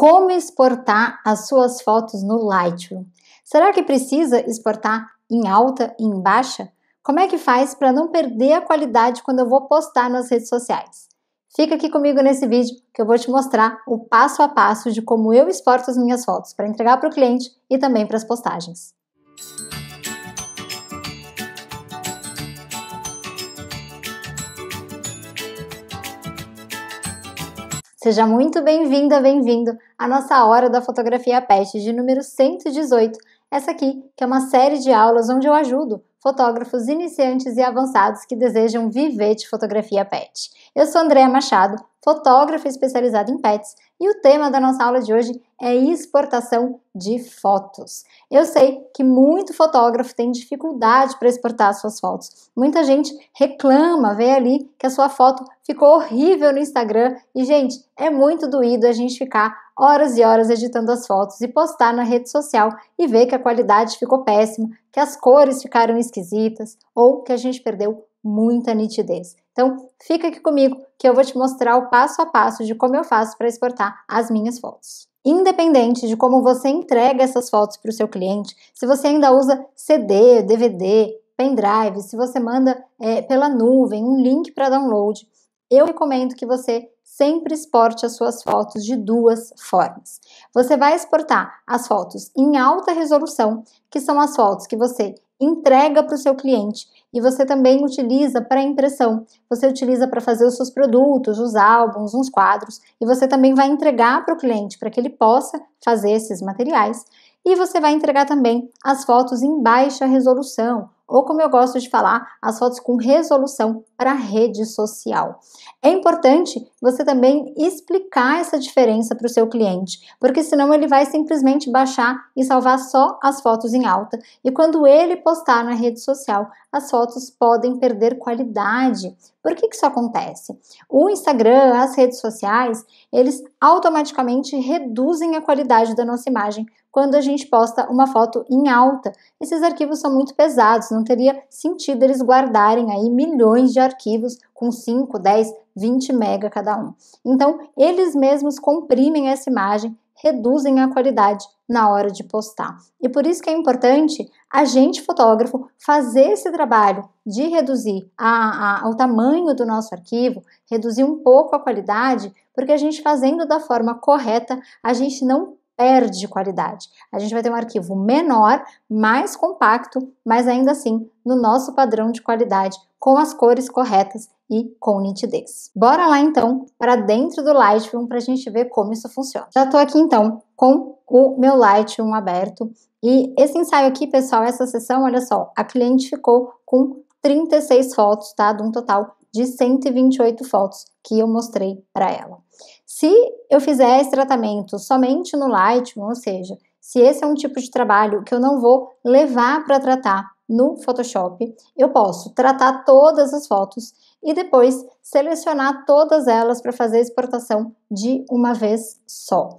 como exportar as suas fotos no Lightroom. Será que precisa exportar em alta e em baixa? Como é que faz para não perder a qualidade quando eu vou postar nas redes sociais? Fica aqui comigo nesse vídeo que eu vou te mostrar o passo a passo de como eu exporto as minhas fotos para entregar para o cliente e também para as postagens. Seja muito bem-vinda, bem-vindo à nossa Hora da Fotografia Pet de número 118, essa aqui, que é uma série de aulas onde eu ajudo fotógrafos iniciantes e avançados que desejam viver de fotografia pet. Eu sou Andréa Machado, fotógrafa especializada em pets, e o tema da nossa aula de hoje é exportação de fotos. Eu sei que muito fotógrafo tem dificuldade para exportar suas fotos. Muita gente reclama, vê ali que a sua foto ficou horrível no Instagram e gente, é muito doído a gente ficar horas e horas editando as fotos e postar na rede social e ver que a qualidade ficou péssima, que as cores ficaram esquisitas ou que a gente perdeu muita nitidez. Então, fica aqui comigo que eu vou te mostrar o passo a passo de como eu faço para exportar as minhas fotos. Independente de como você entrega essas fotos para o seu cliente, se você ainda usa CD, DVD, pendrive, se você manda é, pela nuvem um link para download, eu recomendo que você sempre exporte as suas fotos de duas formas. Você vai exportar as fotos em alta resolução, que são as fotos que você entrega para o seu cliente e você também utiliza para impressão. Você utiliza para fazer os seus produtos, os álbuns, uns quadros e você também vai entregar para o cliente para que ele possa fazer esses materiais. E você vai entregar também as fotos em baixa resolução ou como eu gosto de falar, as fotos com resolução para rede social. É importante você também explicar essa diferença para o seu cliente, porque senão ele vai simplesmente baixar e salvar só as fotos em alta, e quando ele postar na rede social, as fotos podem perder qualidade. Por que, que isso acontece? O Instagram, as redes sociais, eles automaticamente reduzem a qualidade da nossa imagem quando a gente posta uma foto em alta. Esses arquivos são muito pesados, não não teria sentido eles guardarem aí milhões de arquivos com 5, 10, 20 mega cada um. Então, eles mesmos comprimem essa imagem, reduzem a qualidade na hora de postar. E por isso que é importante a gente, fotógrafo, fazer esse trabalho de reduzir a, a, o tamanho do nosso arquivo, reduzir um pouco a qualidade, porque a gente fazendo da forma correta, a gente não perde qualidade. A gente vai ter um arquivo menor, mais compacto, mas ainda assim no nosso padrão de qualidade, com as cores corretas e com nitidez. Bora lá então para dentro do Lightroom para a gente ver como isso funciona. Já estou aqui então com o meu Lightroom aberto e esse ensaio aqui, pessoal, essa sessão, olha só, a cliente ficou com 36 fotos, tá? De um total de 128 fotos que eu mostrei para ela. Se eu fizer esse tratamento somente no Lightroom, ou seja, se esse é um tipo de trabalho que eu não vou levar para tratar no Photoshop, eu posso tratar todas as fotos e depois selecionar todas elas para fazer exportação de uma vez só.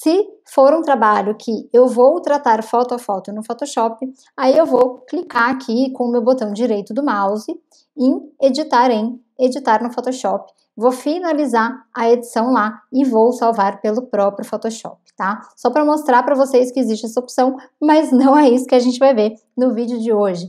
Se for um trabalho que eu vou tratar foto a foto no Photoshop, aí eu vou clicar aqui com o meu botão direito do mouse em editar em editar no Photoshop. Vou finalizar a edição lá e vou salvar pelo próprio Photoshop, tá? Só para mostrar para vocês que existe essa opção, mas não é isso que a gente vai ver no vídeo de hoje.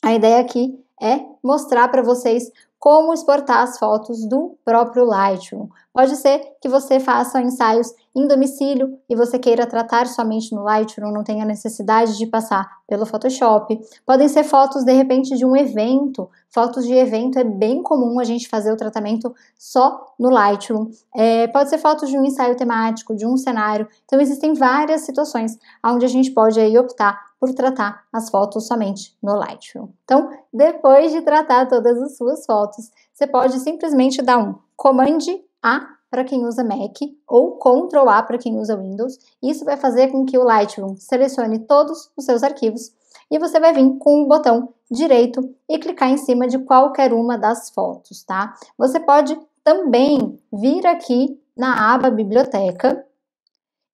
A ideia aqui é mostrar para vocês como exportar as fotos do próprio Lightroom. Pode ser que você faça ensaios em domicílio e você queira tratar somente no Lightroom, não tenha necessidade de passar pelo Photoshop. Podem ser fotos de repente de um evento. Fotos de evento é bem comum a gente fazer o tratamento só no Lightroom. É, pode ser fotos de um ensaio temático, de um cenário. Então existem várias situações onde a gente pode aí optar por tratar as fotos somente no Lightroom. Então, depois de tratar todas as suas fotos, você pode simplesmente dar um comande A para quem usa Mac ou Ctrl A para quem usa Windows. Isso vai fazer com que o Lightroom selecione todos os seus arquivos e você vai vir com o botão direito e clicar em cima de qualquer uma das fotos, tá? Você pode também vir aqui na aba Biblioteca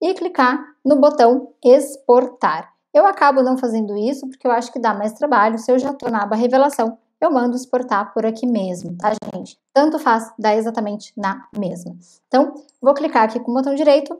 e clicar no botão Exportar. Eu acabo não fazendo isso porque eu acho que dá mais trabalho. Se eu já estou na aba revelação, eu mando exportar por aqui mesmo, tá, gente? Tanto faz, dá exatamente na mesma. Então, vou clicar aqui com o botão direito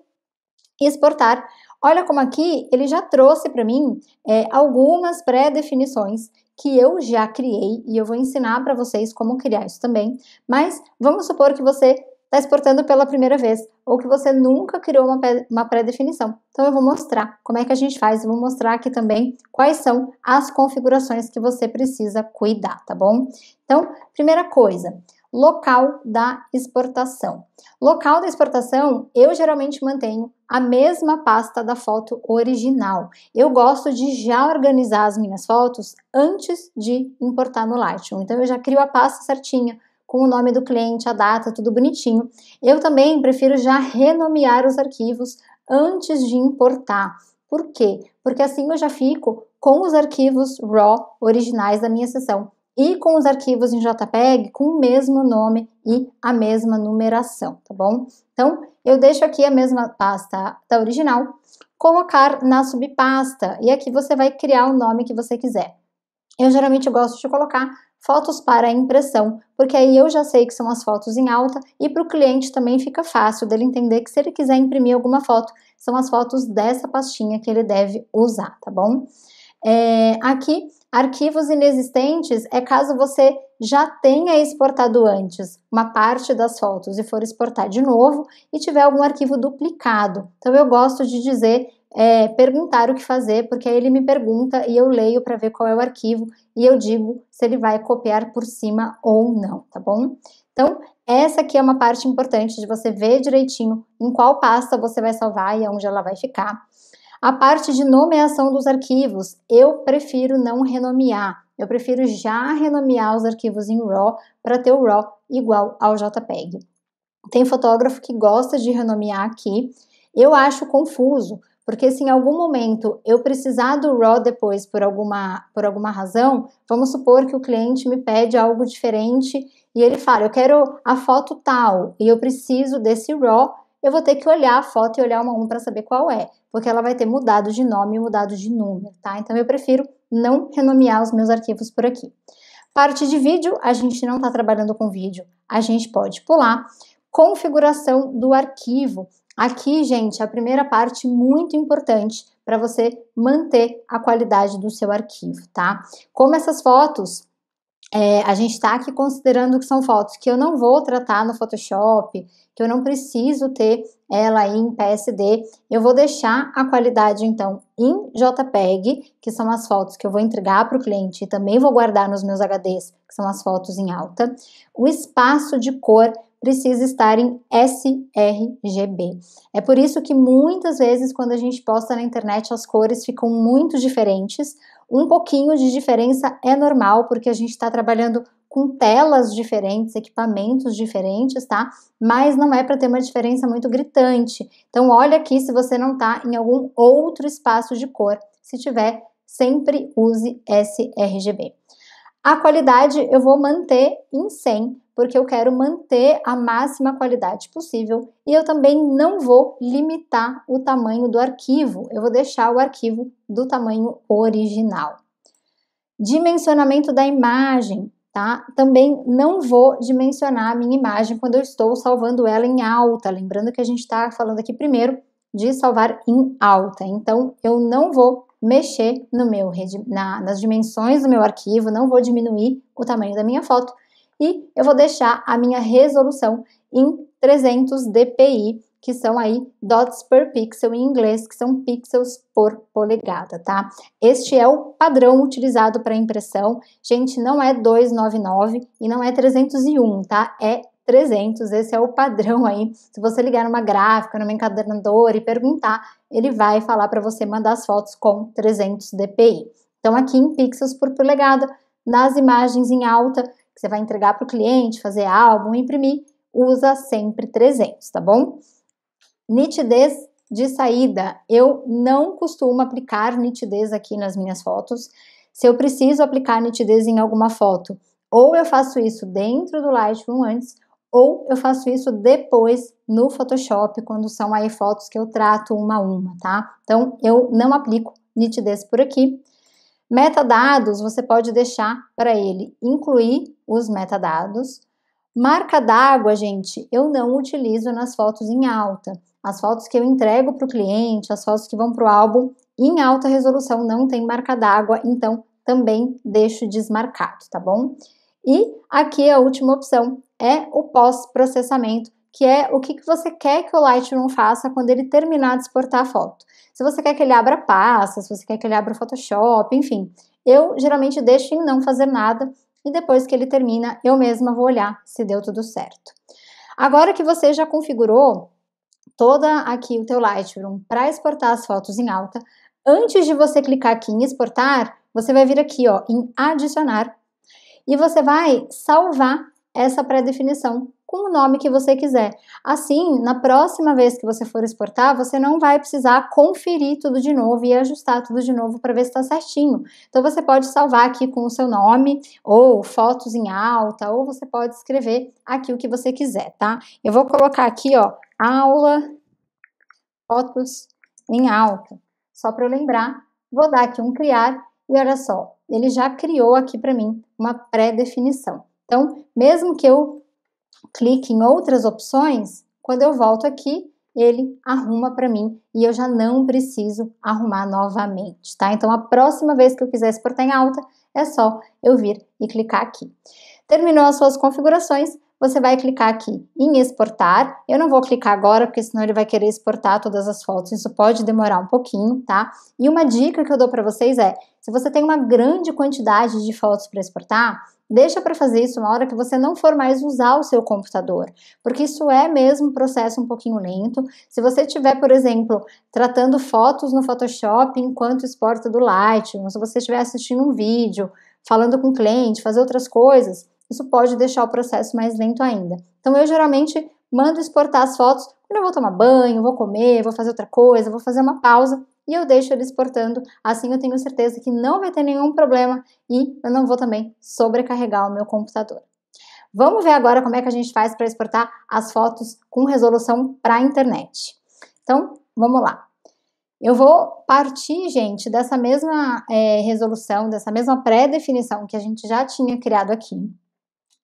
e exportar. Olha como aqui ele já trouxe para mim é, algumas pré-definições que eu já criei e eu vou ensinar para vocês como criar isso também. Mas vamos supor que você está exportando pela primeira vez ou que você nunca criou uma, uma pré-definição. Então eu vou mostrar como é que a gente faz, eu vou mostrar aqui também quais são as configurações que você precisa cuidar, tá bom? Então, primeira coisa, local da exportação. Local da exportação, eu geralmente mantenho a mesma pasta da foto original. Eu gosto de já organizar as minhas fotos antes de importar no Lightroom. Então eu já crio a pasta certinha com o nome do cliente, a data, tudo bonitinho. Eu também prefiro já renomear os arquivos antes de importar. Por quê? Porque assim eu já fico com os arquivos RAW originais da minha sessão e com os arquivos em JPEG com o mesmo nome e a mesma numeração, tá bom? Então, eu deixo aqui a mesma pasta da original, colocar na subpasta e aqui você vai criar o nome que você quiser. Eu geralmente gosto de colocar fotos para impressão, porque aí eu já sei que são as fotos em alta e para o cliente também fica fácil dele entender que se ele quiser imprimir alguma foto, são as fotos dessa pastinha que ele deve usar, tá bom? É, aqui, arquivos inexistentes é caso você já tenha exportado antes uma parte das fotos e for exportar de novo e tiver algum arquivo duplicado. Então, eu gosto de dizer é, perguntar o que fazer, porque aí ele me pergunta e eu leio para ver qual é o arquivo e eu digo se ele vai copiar por cima ou não, tá bom? Então, essa aqui é uma parte importante de você ver direitinho em qual pasta você vai salvar e aonde ela vai ficar. A parte de nomeação dos arquivos, eu prefiro não renomear. Eu prefiro já renomear os arquivos em RAW para ter o RAW igual ao JPEG. Tem fotógrafo que gosta de renomear aqui. Eu acho confuso, porque se assim, em algum momento eu precisar do RAW depois por alguma, por alguma razão, vamos supor que o cliente me pede algo diferente e ele fala, eu quero a foto tal e eu preciso desse RAW, eu vou ter que olhar a foto e olhar uma a uma para saber qual é, porque ela vai ter mudado de nome e mudado de número, tá? Então eu prefiro não renomear os meus arquivos por aqui. Parte de vídeo, a gente não está trabalhando com vídeo, a gente pode pular. Configuração do arquivo. Aqui, gente, a primeira parte muito importante para você manter a qualidade do seu arquivo, tá? Como essas fotos, é, a gente está aqui considerando que são fotos que eu não vou tratar no Photoshop, que eu não preciso ter ela aí em PSD, eu vou deixar a qualidade então em JPEG, que são as fotos que eu vou entregar para o cliente e também vou guardar nos meus HDs, que são as fotos em alta. O espaço de cor precisa estar em sRGB. É por isso que muitas vezes quando a gente posta na internet as cores ficam muito diferentes. Um pouquinho de diferença é normal porque a gente está trabalhando com telas diferentes, equipamentos diferentes, tá? Mas não é para ter uma diferença muito gritante. Então olha aqui se você não está em algum outro espaço de cor. Se tiver, sempre use sRGB. A qualidade eu vou manter em 100, porque eu quero manter a máxima qualidade possível e eu também não vou limitar o tamanho do arquivo, eu vou deixar o arquivo do tamanho original. Dimensionamento da imagem, tá? Também não vou dimensionar a minha imagem quando eu estou salvando ela em alta, lembrando que a gente está falando aqui primeiro de salvar em alta, então eu não vou mexer no meu, na, nas dimensões do meu arquivo, não vou diminuir o tamanho da minha foto, e eu vou deixar a minha resolução em 300 dpi, que são aí dots per pixel em inglês, que são pixels por polegada, tá? Este é o padrão utilizado para impressão. Gente, não é 299 e não é 301, tá? É 300, esse é o padrão aí. Se você ligar numa gráfica, numa encadernadora e perguntar, ele vai falar para você mandar as fotos com 300 dpi. Então aqui em pixels por polegada, nas imagens em alta, que você vai entregar para o cliente, fazer álbum, imprimir, usa sempre 300, tá bom? Nitidez de saída. Eu não costumo aplicar nitidez aqui nas minhas fotos. Se eu preciso aplicar nitidez em alguma foto, ou eu faço isso dentro do Lightroom antes, ou eu faço isso depois no Photoshop, quando são aí fotos que eu trato uma a uma, tá? Então, eu não aplico nitidez por aqui. Metadados você pode deixar para ele incluir os metadados. Marca d'água, gente, eu não utilizo nas fotos em alta. As fotos que eu entrego para o cliente, as fotos que vão para o álbum em alta resolução não tem marca d'água, então também deixo desmarcado, tá bom? E aqui a última opção é o pós-processamento, que é o que, que você quer que o Lightroom faça quando ele terminar de exportar a foto. Se você quer que ele abra pasta, se você quer que ele abra o Photoshop, enfim. Eu geralmente deixo em não fazer nada e depois que ele termina, eu mesma vou olhar se deu tudo certo. Agora que você já configurou toda aqui o teu Lightroom para exportar as fotos em alta, antes de você clicar aqui em exportar, você vai vir aqui ó, em adicionar e você vai salvar essa pré-definição com o nome que você quiser. Assim, na próxima vez que você for exportar, você não vai precisar conferir tudo de novo e ajustar tudo de novo para ver se está certinho. Então, você pode salvar aqui com o seu nome, ou fotos em alta, ou você pode escrever aqui o que você quiser, tá? Eu vou colocar aqui, ó, aula, fotos em alta, só para eu lembrar. Vou dar aqui um criar e olha só, ele já criou aqui para mim uma pré-definição. Então, mesmo que eu clique em outras opções, quando eu volto aqui, ele arruma para mim e eu já não preciso arrumar novamente, tá? Então a próxima vez que eu quiser exportar tá em alta, é só eu vir e clicar aqui. Terminou as suas configurações, você vai clicar aqui em exportar. Eu não vou clicar agora, porque senão ele vai querer exportar todas as fotos. Isso pode demorar um pouquinho, tá? E uma dica que eu dou para vocês é, se você tem uma grande quantidade de fotos para exportar, Deixa para fazer isso na hora que você não for mais usar o seu computador, porque isso é mesmo um processo um pouquinho lento. Se você estiver, por exemplo, tratando fotos no Photoshop enquanto exporta do Lightroom, se você estiver assistindo um vídeo, falando com o cliente, fazer outras coisas, isso pode deixar o processo mais lento ainda. Então eu geralmente mando exportar as fotos quando eu vou tomar banho, vou comer, vou fazer outra coisa, vou fazer uma pausa e eu deixo ele exportando. Assim eu tenho certeza que não vai ter nenhum problema e eu não vou também sobrecarregar o meu computador. Vamos ver agora como é que a gente faz para exportar as fotos com resolução para a internet. Então, vamos lá. Eu vou partir, gente, dessa mesma é, resolução, dessa mesma pré-definição que a gente já tinha criado aqui.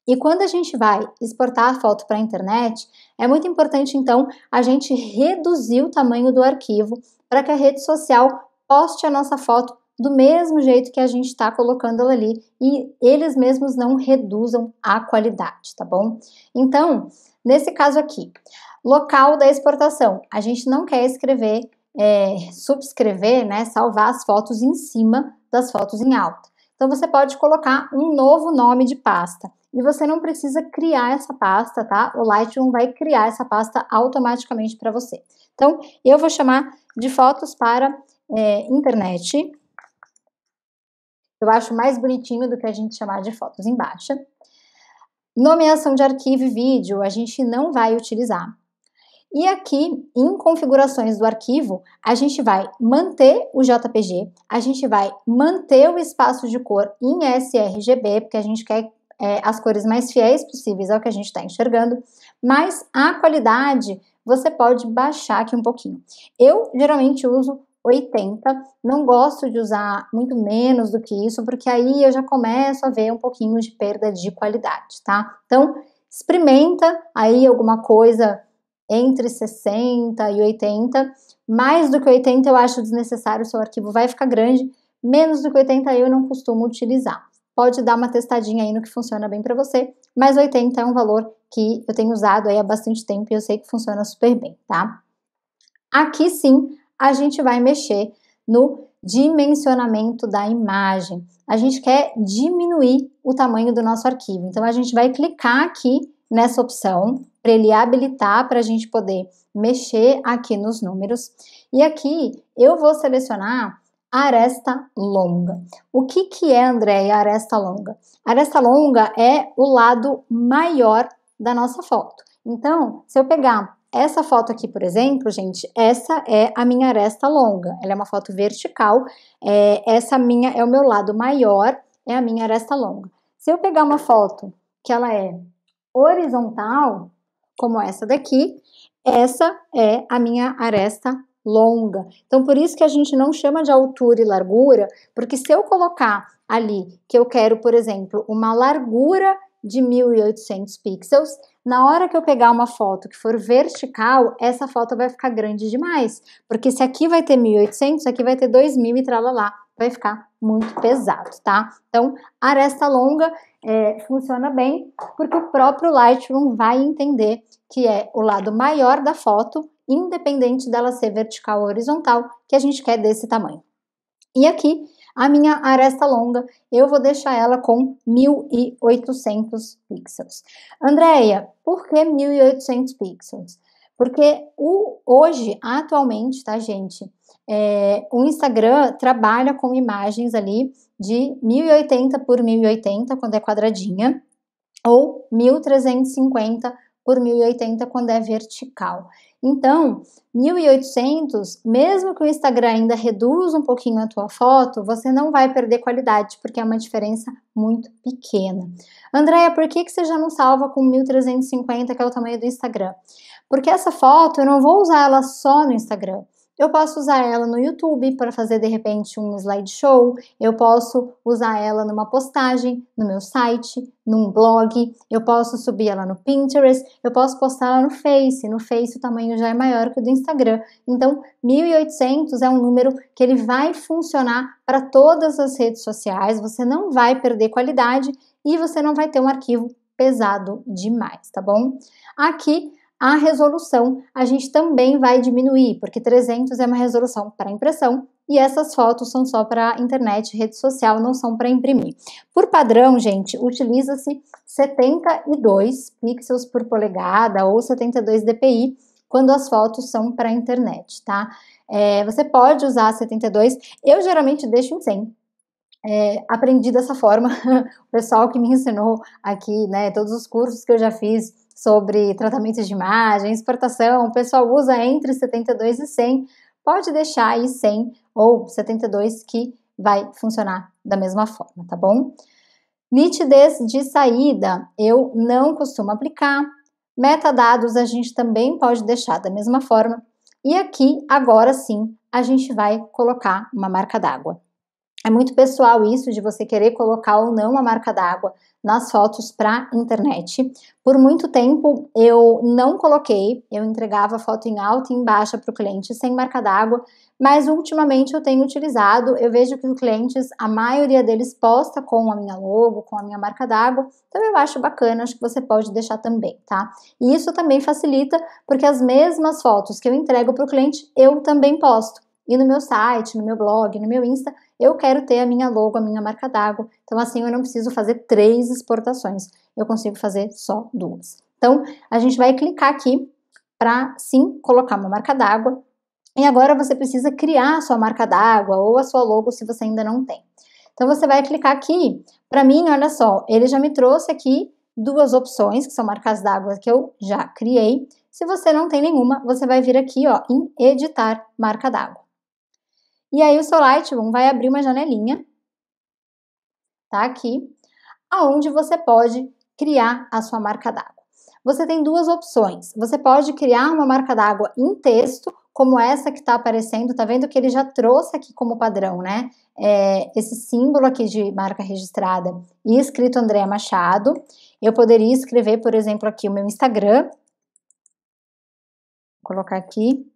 E quando a gente vai exportar a foto para a internet, é muito importante então a gente reduzir o tamanho do arquivo para que a rede social poste a nossa foto do mesmo jeito que a gente está colocando ela ali e eles mesmos não reduzam a qualidade, tá bom? Então, nesse caso aqui, local da exportação, a gente não quer escrever, é, subscrever, né, salvar as fotos em cima das fotos em alta. Então, você pode colocar um novo nome de pasta e você não precisa criar essa pasta, tá? O Lightroom vai criar essa pasta automaticamente para você. Então, eu vou chamar de fotos para é, internet. Eu acho mais bonitinho do que a gente chamar de fotos em baixa. Nomeação de arquivo e vídeo a gente não vai utilizar. E aqui, em configurações do arquivo, a gente vai manter o JPG, a gente vai manter o espaço de cor em sRGB, porque a gente quer é, as cores mais fiéis possíveis ao que a gente está enxergando, mas a qualidade você pode baixar aqui um pouquinho. Eu geralmente uso 80, não gosto de usar muito menos do que isso, porque aí eu já começo a ver um pouquinho de perda de qualidade, tá? Então, experimenta aí alguma coisa entre 60 e 80. Mais do que 80 eu acho desnecessário, seu arquivo vai ficar grande. Menos do que 80 eu não costumo utilizar pode dar uma testadinha aí no que funciona bem para você, mas 80 é um valor que eu tenho usado aí há bastante tempo e eu sei que funciona super bem, tá? Aqui sim, a gente vai mexer no dimensionamento da imagem. A gente quer diminuir o tamanho do nosso arquivo. Então a gente vai clicar aqui nessa opção para ele habilitar para a gente poder mexer aqui nos números. E aqui eu vou selecionar aresta longa. O que, que é, Andréia, aresta longa? Aresta longa é o lado maior da nossa foto. Então, se eu pegar essa foto aqui, por exemplo, gente, essa é a minha aresta longa. Ela é uma foto vertical. É, essa minha é o meu lado maior, é a minha aresta longa. Se eu pegar uma foto que ela é horizontal, como essa daqui, essa é a minha aresta longa. Então, por isso que a gente não chama de altura e largura, porque se eu colocar ali que eu quero, por exemplo, uma largura de 1800 pixels, na hora que eu pegar uma foto que for vertical, essa foto vai ficar grande demais, porque se aqui vai ter 1800, aqui vai ter 2000 e tralalá, vai ficar muito pesado, tá? Então, aresta longa é, funciona bem, porque o próprio Lightroom vai entender que é o lado maior da foto independente dela ser vertical ou horizontal, que a gente quer desse tamanho. E aqui, a minha aresta longa, eu vou deixar ela com 1800 pixels. Andréia, por que 1800 pixels? Porque o, hoje, atualmente, tá, gente? É, o Instagram trabalha com imagens ali de 1080 por 1080, quando é quadradinha, ou 1350 por 1080 quando é vertical. Então, 1800, mesmo que o Instagram ainda reduza um pouquinho a tua foto, você não vai perder qualidade, porque é uma diferença muito pequena. Andréia, por que, que você já não salva com 1350, que é o tamanho do Instagram? Porque essa foto eu não vou usar ela só no Instagram. Eu posso usar ela no YouTube para fazer de repente um slideshow, eu posso usar ela numa postagem no meu site, num blog, eu posso subir ela no Pinterest, eu posso postar ela no Face, no Face o tamanho já é maior que o do Instagram. Então, 1800 é um número que ele vai funcionar para todas as redes sociais, você não vai perder qualidade e você não vai ter um arquivo pesado demais, tá bom? Aqui a resolução a gente também vai diminuir, porque 300 é uma resolução para impressão e essas fotos são só para internet, rede social, não são para imprimir. Por padrão, gente, utiliza-se 72 pixels por polegada ou 72 dpi quando as fotos são para internet, tá? É, você pode usar 72, eu geralmente deixo em 100, é, aprendi dessa forma. o pessoal que me ensinou aqui, né, todos os cursos que eu já fiz sobre tratamentos de imagem, exportação, o pessoal usa entre 72 e 100, pode deixar aí 100 ou 72 que vai funcionar da mesma forma, tá bom? Nitidez de saída, eu não costumo aplicar. Metadados a gente também pode deixar da mesma forma. E aqui, agora sim, a gente vai colocar uma marca d'água. É muito pessoal isso de você querer colocar ou não a marca d'água nas fotos para internet. Por muito tempo eu não coloquei, eu entregava foto em alta e em baixa para o cliente sem marca d'água, mas ultimamente eu tenho utilizado. Eu vejo que os clientes, a maioria deles posta com a minha logo, com a minha marca d'água, então eu acho bacana, acho que você pode deixar também, tá? E isso também facilita porque as mesmas fotos que eu entrego para o cliente eu também posto e no meu site, no meu blog, no meu Insta, eu quero ter a minha logo, a minha marca d'água. Então, assim, eu não preciso fazer três exportações, eu consigo fazer só duas. Então, a gente vai clicar aqui para sim colocar uma marca d'água. E agora você precisa criar a sua marca d'água ou a sua logo se você ainda não tem. Então você vai clicar aqui. Para mim, olha só, ele já me trouxe aqui duas opções, que são marcas d'água que eu já criei. Se você não tem nenhuma, você vai vir aqui ó, em editar marca d'água. E aí o seu Lightroom vai abrir uma janelinha, tá aqui, aonde você pode criar a sua marca d'água. Você tem duas opções. Você pode criar uma marca d'água em texto, como essa que está aparecendo, tá vendo que ele já trouxe aqui como padrão, né? É, esse símbolo aqui de marca registrada e escrito Andréa Machado. Eu poderia escrever, por exemplo, aqui o meu Instagram. Vou colocar aqui,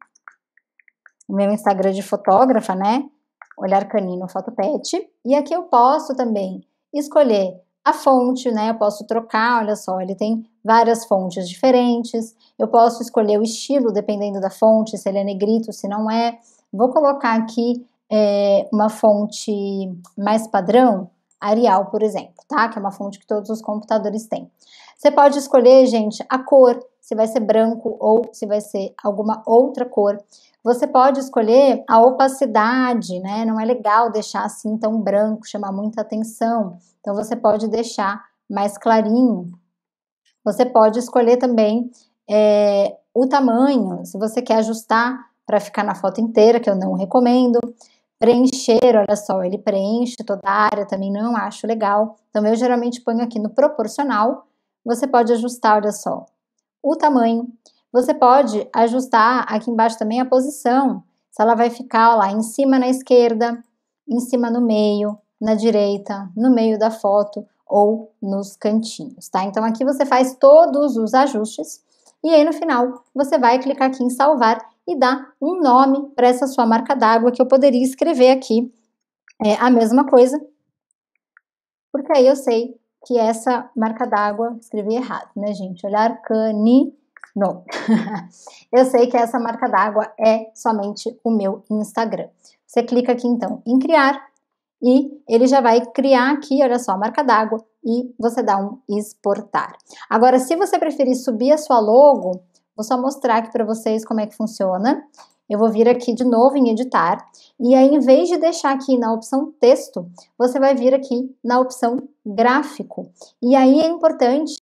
o meu Instagram de fotógrafa, né? Olhar Canino Fotopet. E aqui eu posso também escolher a fonte, né? Eu posso trocar, olha só, ele tem várias fontes diferentes. Eu posso escolher o estilo dependendo da fonte, se ele é negrito, se não é. Vou colocar aqui é, uma fonte mais padrão, Arial, por exemplo, tá? Que é uma fonte que todos os computadores têm. Você pode escolher, gente, a cor, se vai ser branco ou se vai ser alguma outra cor. Você pode escolher a opacidade, né? Não é legal deixar assim tão branco, chamar muita atenção. Então você pode deixar mais clarinho. Você pode escolher também é, o tamanho, se você quer ajustar para ficar na foto inteira, que eu não recomendo. Preencher, olha só, ele preenche toda a área, também não acho legal. Então eu geralmente ponho aqui no proporcional. Você pode ajustar, olha só, o tamanho, você pode ajustar aqui embaixo também a posição, se ela vai ficar ó, lá em cima na esquerda, em cima no meio, na direita, no meio da foto ou nos cantinhos, tá? Então aqui você faz todos os ajustes e aí no final você vai clicar aqui em salvar e dar um nome para essa sua marca d'água que eu poderia escrever aqui é, a mesma coisa, porque aí eu sei que essa marca d'água, escrevi errado, né gente? Olhar cani Bom, eu sei que essa marca d'água é somente o meu Instagram. Você clica aqui então em criar e ele já vai criar aqui, olha só, a marca d'água e você dá um exportar. Agora, se você preferir subir a sua logo, vou só mostrar aqui para vocês como é que funciona. Eu vou vir aqui de novo em editar e aí em vez de deixar aqui na opção texto, você vai vir aqui na opção gráfico. E aí é importante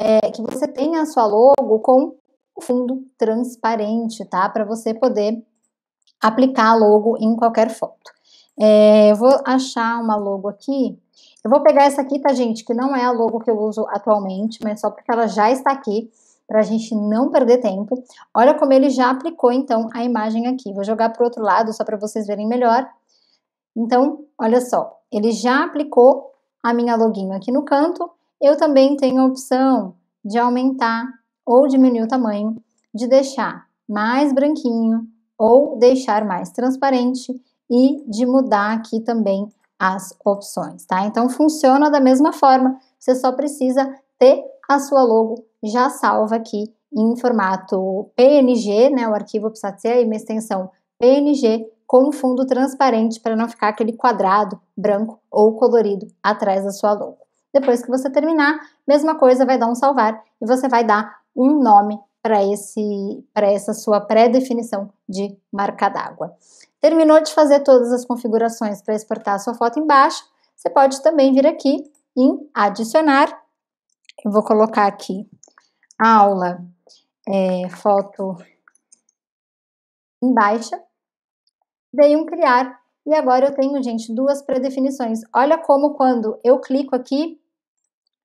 é, que você tenha a sua logo com o fundo transparente, tá? Para você poder aplicar a logo em qualquer foto. É, eu vou achar uma logo aqui. Eu vou pegar essa aqui, tá, gente? Que não é a logo que eu uso atualmente, mas só porque ela já está aqui para a gente não perder tempo. Olha como ele já aplicou então a imagem aqui. Vou jogar para o outro lado só para vocês verem melhor. Então, olha só, ele já aplicou a minha login aqui no canto. Eu também tenho a opção de aumentar ou diminuir o tamanho, de deixar mais branquinho ou deixar mais transparente e de mudar aqui também as opções, tá? Então funciona da mesma forma, você só precisa ter a sua logo já salva aqui em formato PNG, né, o arquivo precisa ter uma extensão PNG com fundo transparente para não ficar aquele quadrado branco ou colorido atrás da sua logo. Depois que você terminar, mesma coisa, vai dar um salvar e você vai dar um nome para esse para essa sua pré-definição de marca d'água. Terminou de fazer todas as configurações para exportar a sua foto embaixo, você pode também vir aqui em adicionar. Eu vou colocar aqui aula, é, foto embaixo, dei um criar e agora eu tenho, gente, duas predefinições. Olha como quando eu clico aqui,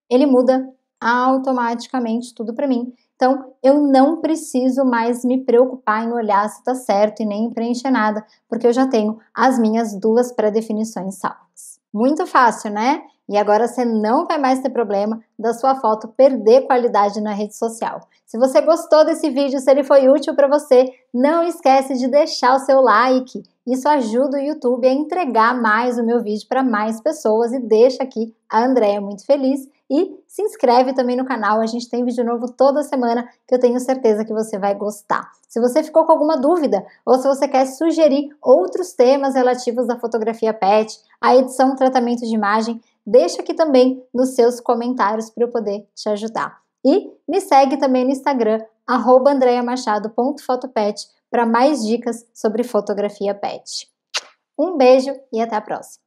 ele muda automaticamente tudo para mim. Então, eu não preciso mais me preocupar em olhar se está certo e nem preencher nada, porque eu já tenho as minhas duas pré-definições salvas. Muito fácil, né? E agora você não vai mais ter problema da sua foto perder qualidade na rede social. Se você gostou desse vídeo, se ele foi útil para você, não esquece de deixar o seu like. Isso ajuda o YouTube a entregar mais o meu vídeo para mais pessoas e deixa aqui a Andréia muito feliz. E se inscreve também no canal, a gente tem vídeo novo toda semana que eu tenho certeza que você vai gostar. Se você ficou com alguma dúvida ou se você quer sugerir outros temas relativos à fotografia pet, à edição, tratamento de imagem, deixa aqui também nos seus comentários para eu poder te ajudar. E me segue também no Instagram, andreamachado.fotopet, para mais dicas sobre fotografia pet. Um beijo e até a próxima!